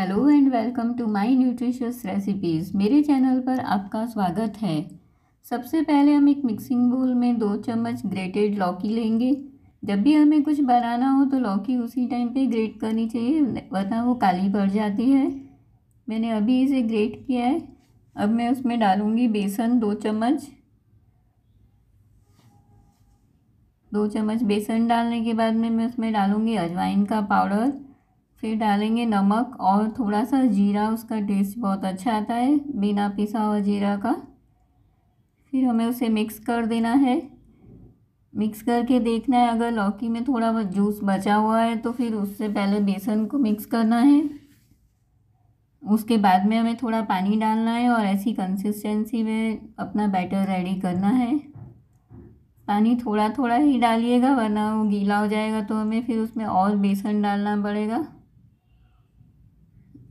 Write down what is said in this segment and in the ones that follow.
hello and welcome to my nutritious recipes मेरे channel पर आपका स्वागत है सबसे पहले हम एक मिक्सिंग बोल में दो चम्मच ग्रेटेड लौकी लेंगे जब भी हमें कुछ बनाना हो तो लौकी उसी टाइम पे ग्रेट करनी चाहिए वरना वो काली पड़ जाती है मैंने अभी इसे ग्रेट किया है अब मैं उसमें डालूँगी बेसन दो चम्मच दो चम्मच बेसन डालने के बाद में मैं उसमें डालूँगी अजवाइन का पाउडर फिर डालेंगे नमक और थोड़ा सा जीरा उसका टेस्ट बहुत अच्छा आता है बिना पिसा हुआ जीरा का फिर हमें उसे मिक्स कर देना है मिक्स करके देखना है अगर लौकी में थोड़ा बहुत जूस बचा हुआ है तो फिर उससे पहले बेसन को मिक्स करना है उसके बाद में हमें थोड़ा पानी डालना है और ऐसी कंसिस्टेंसी में अपना बैटर रेडी करना है पानी थोड़ा थोड़ा ही डालिएगा वरना वो गीला हो जाएगा तो हमें फिर उसमें और बेसन डालना पड़ेगा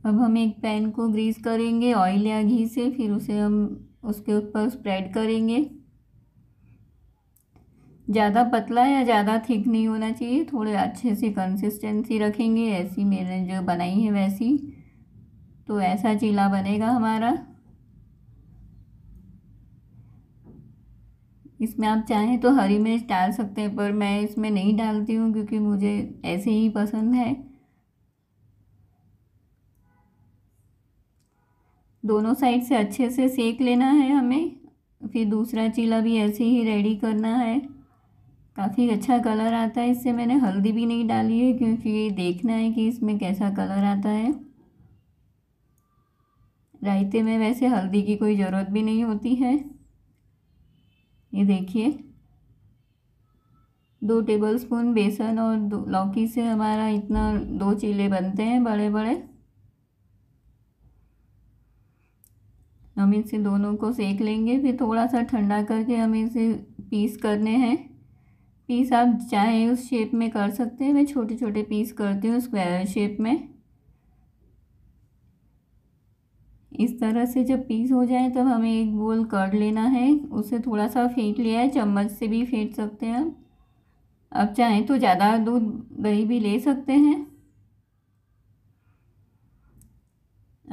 अब हम एक पैन को ग्रीस करेंगे ऑयल या घी से फिर उसे हम उसके ऊपर स्प्रेड करेंगे ज़्यादा पतला या ज़्यादा थिक नहीं होना चाहिए थोड़े अच्छे से कंसिस्टेंसी रखेंगे ऐसी मैंने जो बनाई है वैसी तो ऐसा चीला बनेगा हमारा इसमें आप चाहें तो हरी मिर्च डाल सकते हैं पर मैं इसमें नहीं डालती हूँ क्योंकि मुझे ऐसे ही पसंद है दोनों साइड से अच्छे से सेक लेना है हमें फिर दूसरा चीला भी ऐसे ही रेडी करना है काफ़ी अच्छा कलर आता है इससे मैंने हल्दी भी नहीं डाली है क्योंकि ये देखना है कि इसमें कैसा कलर आता है रायते में वैसे हल्दी की कोई ज़रूरत भी नहीं होती है ये देखिए दो टेबलस्पून बेसन और लौकी से हमारा इतना दो चीले बनते हैं बड़े बड़े हम इसे दोनों को सेक लेंगे फिर थोड़ा सा ठंडा करके हमें इसे पीस करने हैं पीस आप चाहे उस शेप में कर सकते हैं मैं छोटे छोटे पीस करती हूँ स्क्वायर शेप में इस तरह से जब पीस हो जाए तब हमें एक बोल कर लेना है उसे थोड़ा सा फेंट लिया है चम्मच से भी फेंट सकते हैं आप आप चाहें तो ज़्यादा दूध दही भी ले सकते हैं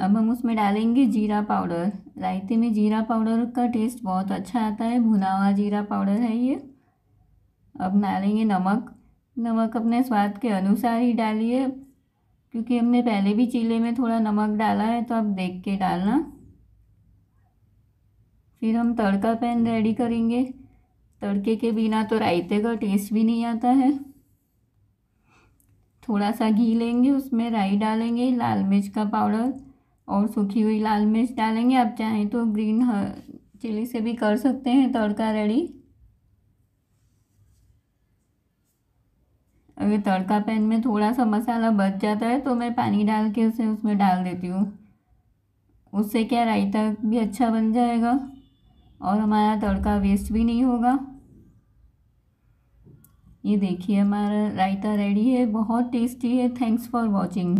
अब हम उसमें डालेंगे जीरा पाउडर रायते में जीरा पाउडर का टेस्ट बहुत अच्छा आता है भुना हुआ जीरा पाउडर है ये अब डालेंगे नमक नमक अपने स्वाद के अनुसार ही डालिए क्योंकि हमने पहले भी चीले में थोड़ा नमक डाला है तो अब देख के डालना फिर हम तड़का पैन रेडी करेंगे तड़के के बिना तो रायते का टेस्ट भी नहीं आता है थोड़ा सा घी लेंगे उसमें राई डालेंगे लाल मिर्च का पाउडर और सूखी हुई लाल मिर्च डालेंगे आप चाहें तो ग्रीन चिली से भी कर सकते हैं तड़का रेडी अगर तड़का पैन में थोड़ा सा मसाला बच जाता है तो मैं पानी डाल के उसे उसमें डाल देती हूँ उससे क्या रायता भी अच्छा बन जाएगा और हमारा तड़का वेस्ट भी नहीं होगा ये देखिए हमारा रायता रेडी है बहुत टेस्टी है थैंक्स फॉर वॉचिंग